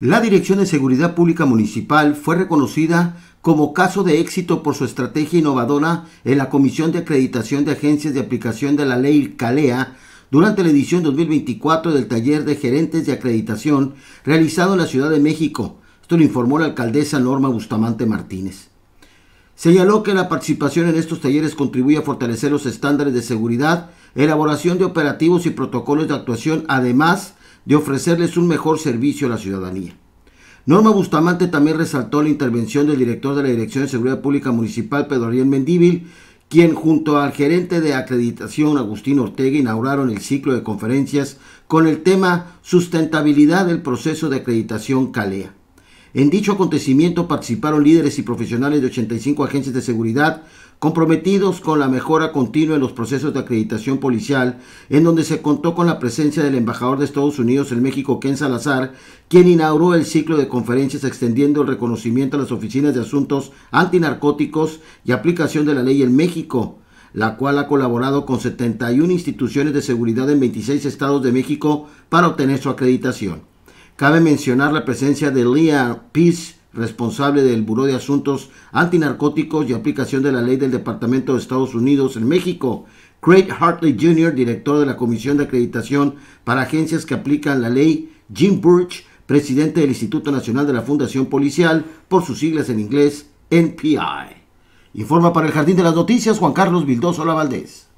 La Dirección de Seguridad Pública Municipal fue reconocida como caso de éxito por su estrategia innovadora en la Comisión de Acreditación de Agencias de Aplicación de la Ley CALEA durante la edición 2024 del taller de gerentes de acreditación realizado en la Ciudad de México. Esto lo informó la alcaldesa Norma Bustamante Martínez. Señaló que la participación en estos talleres contribuye a fortalecer los estándares de seguridad, elaboración de operativos y protocolos de actuación, además de ofrecerles un mejor servicio a la ciudadanía. Norma Bustamante también resaltó la intervención del director de la Dirección de Seguridad Pública Municipal, Pedro Ariel Mendíbil, quien junto al gerente de acreditación, Agustín Ortega, inauguraron el ciclo de conferencias con el tema Sustentabilidad del proceso de acreditación CALEA. En dicho acontecimiento participaron líderes y profesionales de 85 agencias de seguridad comprometidos con la mejora continua en los procesos de acreditación policial, en donde se contó con la presencia del embajador de Estados Unidos en México, Ken Salazar, quien inauguró el ciclo de conferencias extendiendo el reconocimiento a las oficinas de asuntos antinarcóticos y aplicación de la ley en México la cual ha colaborado con 71 instituciones de seguridad en 26 estados de México para obtener su acreditación. Cabe mencionar la presencia de Leah Peace, responsable del Buró de Asuntos Antinarcóticos y Aplicación de la Ley del Departamento de Estados Unidos en México. Craig Hartley Jr., director de la Comisión de Acreditación para Agencias que Aplican la Ley. Jim Burch, presidente del Instituto Nacional de la Fundación Policial, por sus siglas en inglés, NPI. Informa para el Jardín de las Noticias Juan Carlos Vildoso Valdés.